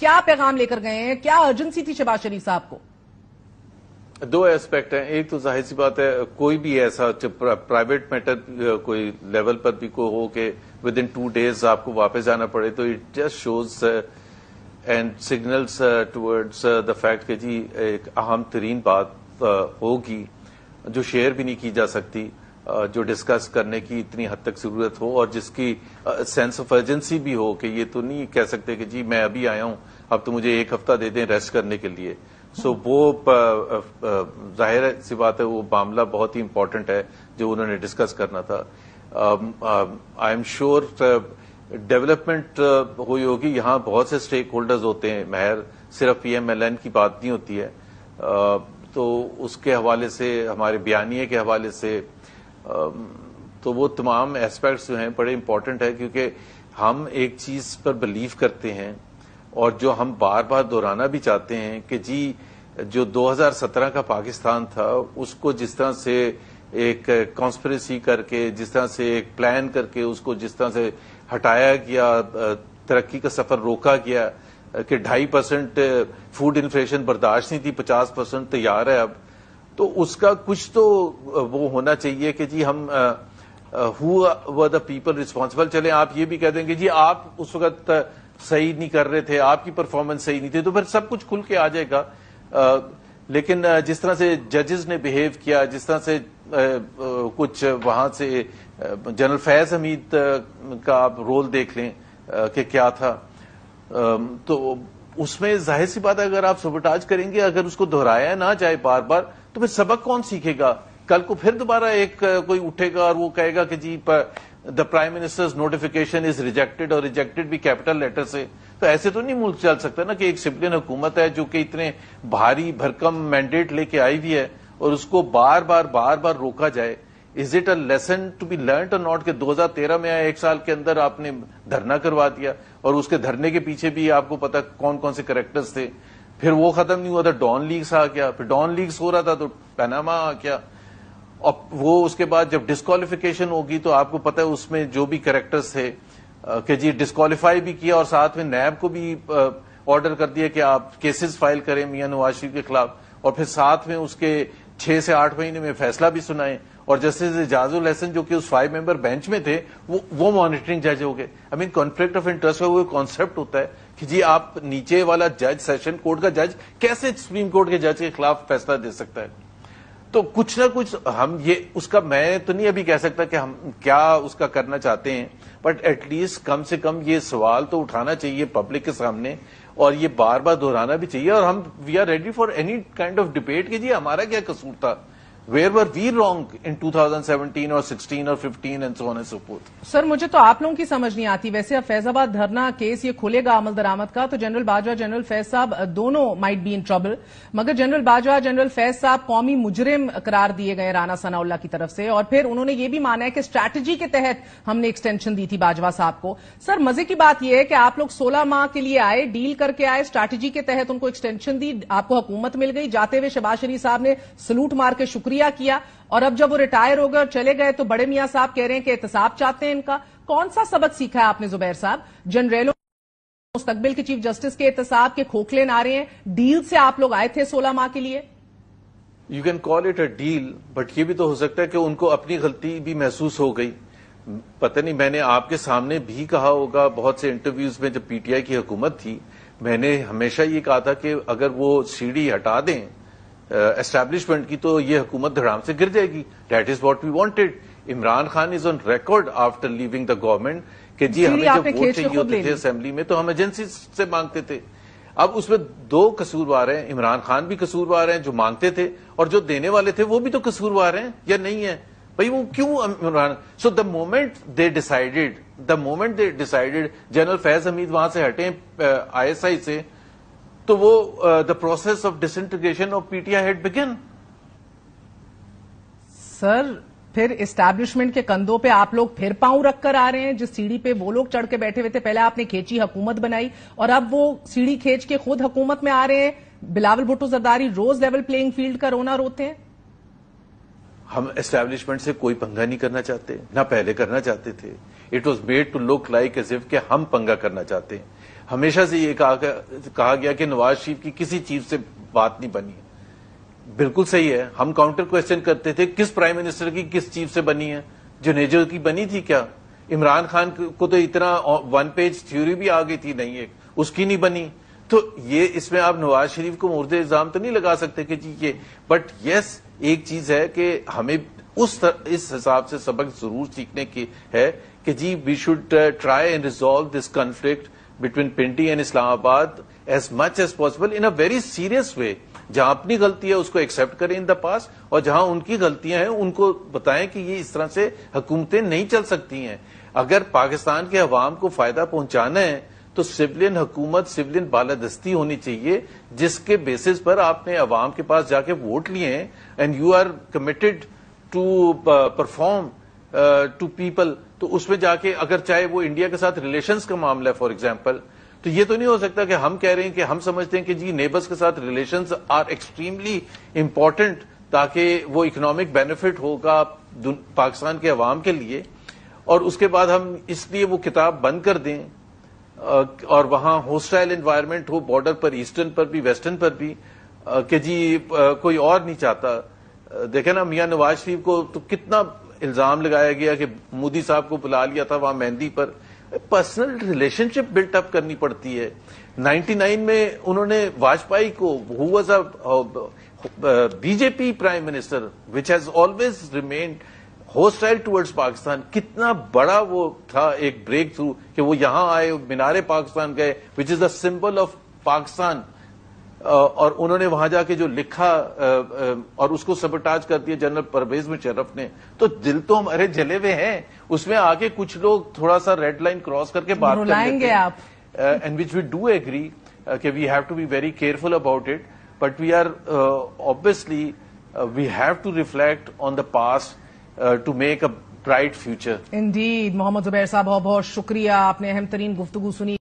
क्या पैगाम लेकर गए हैं क्या अर्जेंसी थी शहबाज शरीफ साहब को दो एस्पेक्ट हैं एक तो जाहिर सी बात है कोई भी ऐसा प्राइवेट मैटर कोई लेवल पर भी को हो कि विद इन टू डेज आपको वापस जाना पड़े तो it just shows and signals towards the fact कि जी एक अहम तरीन बात होगी जो शेयर भी नहीं की जा सकती जो डिस्कस करने की इतनी हद तक ज़रूरत हो और जिसकी सेंस ऑफ अर्जेंसी भी हो कि ये तो नहीं कह सकते कि जी मैं अभी आया हूं अब तो मुझे एक हफ्ता दे दें रेस्ट करने के लिए सो so, वो जाहिर सी बात है वो मामला बहुत ही इम्पोर्टेंट है जो उन्होंने डिस्कस करना था आई एम श्योर डेवलपमेंट हुई होगी यहां बहुत से स्टेक होल्डर्स होते हैं महर सिर्फ पीएमएलएन e की बात नहीं होती है uh, तो उसके हवाले से हमारे बयानिए के हवाले से तो वो तमाम एस्पेक्ट्स जो हैं बड़े इंपॉर्टेंट है क्योंकि हम एक चीज़ पर बिलीव करते हैं और जो हम बार बार दोहराना भी चाहते हैं कि जी जो 2017 का पाकिस्तान था उसको जिस तरह से एक कॉन्स्परेसी करके जिस तरह से एक प्लान करके उसको जिस तरह से हटाया गया तरक्की का सफर रोका गया कि ढाई परसेंट फूड इन्फ्लेशन बर्दाश्त नहीं थी पचास परसेंट तैयार है अब तो उसका कुछ तो वो होना चाहिए कि जी हम हु द पीपल रिस्पॉन्सिबल चले आप ये भी कह देंगे जी आप उस वक्त सही नहीं कर रहे थे आपकी परफॉर्मेंस सही नहीं थी तो फिर सब कुछ खुल के आ जाएगा आ, लेकिन जिस तरह से जजेस ने बिहेव किया जिस तरह से आ, कुछ वहां से जनरल फैज हमीद का आप रोल देख लें कि क्या था आ, तो उसमें जाहिर सी बात है अगर आप सबोटाज करेंगे अगर उसको दोहराया ना जाए बार बार तो फिर सबक कौन सीखेगा कल को फिर दोबारा एक कोई उठेगा और वो कहेगा कि जी the prime minister's notification is rejected और रिजेक्टेड भी कैपिटल लेटर से तो ऐसे तो नहीं मुल्क चल सकता ना कि एक सिविलियन हुकूमत है जो कि इतने भारी भरकम मैंडेट लेके आई हुई है और उसको बार बार बार बार रोका जाए is it a lesson to be learn और नॉट के 2013 में आया एक साल के अंदर आपने धरना करवा दिया और उसके धरने के पीछे भी आपको पता कौन कौन से करेक्टर्स थे फिर वो खत्म नहीं हुआ था डॉन लीग्स आ गया फिर डॉन लीग्स हो रहा था तो पैनामा आ गया और वो उसके बाद जब डिस्कालिफिकेशन होगी तो आपको पता है उसमें जो भी करेक्टर्स थे कि जी डिस्कालीफाई भी किया और साथ में नैब को भी ऑर्डर कर दिया कि आप केसेस फाइल करें मियां नवाज शरीफ के खिलाफ और फिर साथ में उसके छह से आठ महीने में फैसला भी सुनाएं और जस्टिस इजाजुल हसन जो कि उस फाइव मेंबर बेंच में थे वो वो मॉनिटरिंग जज हो गए I mean conflict of interest का वो कॉन्सेप्ट होता है कि जी आप नीचे वाला जज सेशन कोर्ट का जज कैसे सुप्रीम कोर्ट के जज के खिलाफ फैसला दे सकता है तो कुछ ना कुछ हम ये उसका मैं तो नहीं अभी कह सकता कि हम क्या उसका करना चाहते हैं बट एटलीस्ट कम से कम ये सवाल तो उठाना चाहिए पब्लिक के सामने और ये बार बार दोहराना भी चाहिए और हम we are ready for any kind of debate कि जी हमारा क्या कसूर था where were we wrong in 2017 और 16 और 15 and so on and so forth sir मुझे तो आप लोगों की समझ नहीं आती वैसे अब फैजाबाद धरना केस ये खुलेगा अमल दरामद का तो जनरल बाजवा जनरल फैज साहब दोनों माइट बी इन ट्रबल मगर जनरल बाजवा जनरल फैज साहब कौमी मुजरिम करार दिए गए राना सनाउल्ला की तरफ से और फिर उन्होंने ये भी माना है कि स्ट्रैटेजी के तहत हमने एक्सटेंशन दी थी बाजवा साहब को सर मजे की बात यह है कि आप लोग सोलह माह के लिए आए डील करके आए स्ट्रैटेजी के तहत उनको एक्सटेंशन दी आपको हुकूमत मिल गई जाते हुए शबाज शरीफ साहब ने सलूट मार के शुक्रिया किया किया और अब जब वो रिटायर हो गए और चले गए तो बड़े मियाँ साहब कह रहे हैं कि एहतसाब चाहते हैं इनका कौन सा सबक सीखा है आपने जुबैर साहब जनरलों मुस्तकबिल के चीफ जस्टिस के एहतसाब के खोखले नारे हैं डील से आप लोग आए थे सोलह माह के लिए you can call it a deal but ये भी तो हो सकता है कि उनको अपनी गलती भी महसूस हो गई पता नहीं मैंने आपके सामने भी कहा होगा बहुत से इंटरव्यूज में जब पीटीआई की हुकूमत थी मैंने हमेशा ये कहा था कि अगर वो सीढ़ी हटा दें एस्टेब्लिशमेंट की तो ये हुकूमत धड़ाम से गिर जाएगी that is what we wanted Imran Khan is on record after leaving the government कि जी हमें जब वोट चाहिए होते थे असेंबली में तो हम एजेंसी से मांगते थे अब उसमें दो कसूरवार हैं इमरान खान भी कसूरवार हैं जो मांगते थे और जो देने वाले थे वो भी तो कसूरवार हैं या नहीं है भाई वो क्यों Imran so the moment they decided the moment they decided general Faiz Hamid वहां से हटे आईएसआई से तो वो the process of disintegration of PTI had begin sir फिर एस्टैब्लिशमेंट के कंधों पे आप लोग फिर पांव रखकर आ रहे हैं जिस सीढ़ी पे वो लोग चढ़ के बैठे हुए थे पहले आपने खेची हुकूमत बनाई और अब वो सीढ़ी खेच के खुद हुकूमत में आ रहे हैं बिलावल भुट्टो जरदारी रोज लेवल प्लेइंग फील्ड का रोना रोते हैं हम एस्टेब्लिशमेंट से कोई पंगा नहीं करना चाहते ना पहले करना चाहते थे it was made to look like as if के हम पंगा करना चाहते हैं हमेशा से ये कहा, कहा गया कि नवाज शरीफ की किसी चीज से बात नहीं बनी बिल्कुल सही है हम काउंटर क्वेश्चन करते थे किस प्राइम मिनिस्टर की किस चीज से बनी है जुनेजो की बनी थी क्या इमरान खान को तो इतना वन पेज थ्योरी भी आ गई थी नहीं एक उसकी नहीं बनी तो ये इसमें आप नवाज शरीफ को मुर्दे इल्जाम तो नहीं लगा सकते कि जी ये बट यस एक चीज है कि हमें उस तर, इस हिसाब से सबक जरूर सीखने की है कि जी we should try and resolve this conflict between Pindi and Islamabad as much as possible in a very serious way जहां अपनी गलती है उसको एक्सेप्ट करें इन द पास और जहां उनकी गलतियां हैं उनको बताएं कि ये इस तरह से हुकूमतें नहीं चल सकती हैं अगर पाकिस्तान के अवाम को फायदा पहुंचाना है तो सिविलियन हुकूमत सिविलियन बालादस्ती होनी चाहिए जिसके बेसिस पर आपने अवाम के पास जाके वोट लिए हैं and you are committed to perform to people तो उसमें जाके अगर चाहे वो इंडिया के साथ रिलेशंस का मामला है फॉर एग्जाम्पल तो ये तो नहीं हो सकता कि हम कह रहे हैं कि हम समझते हैं कि जी नेबर्स के साथ रिलेशंस आर एक्सट्रीमली इम्पॉर्टेंट ताकि वो इकोनॉमिक बेनिफिट होगा पाकिस्तान के अवाम के लिए और उसके बाद हम इसलिए वो किताब बंद कर दें और वहां होस्टाइल इन्वायरमेंट हो बॉर्डर पर ईस्टर्न पर भी वेस्टर्न पर भी कि जी कोई और नहीं चाहता देखे ना मियाँ नवाज शरीफ को तो कितना इल्ज़ाम लगाया गया कि मोदी साहब को बुला लिया था वहां मेहंदी पर पर्सनल रिलेशनशिप बिल्ट अप करनी पड़ती है 99 में उन्होंने वाजपेयी को who was a BJP prime minister which has always remain hostile towards Pakistan कितना बड़ा वो था एक ब्रेक थ्रू कि वो यहां आए मीनारे पाकिस्तान गए which is the symbol of Pakistan और उन्होंने वहां जाके जो लिखा और उसको सबटाज कर दिया जनरल परवेज मुशर्रफ ने तो दिल तो हमारे जले हुए हैं उसमें आके कुछ लोग थोड़ा सा रेड लाइन क्रॉस करके बात कर लेते आप and which we do agree कि we have to be very careful about it but we are obviously we have to reflect on the past to make a bright future indeed Mohammad Zubair साहब बहुत बहुत शुक्रिया आपने अहम तरीन गुफ्तगु सुनी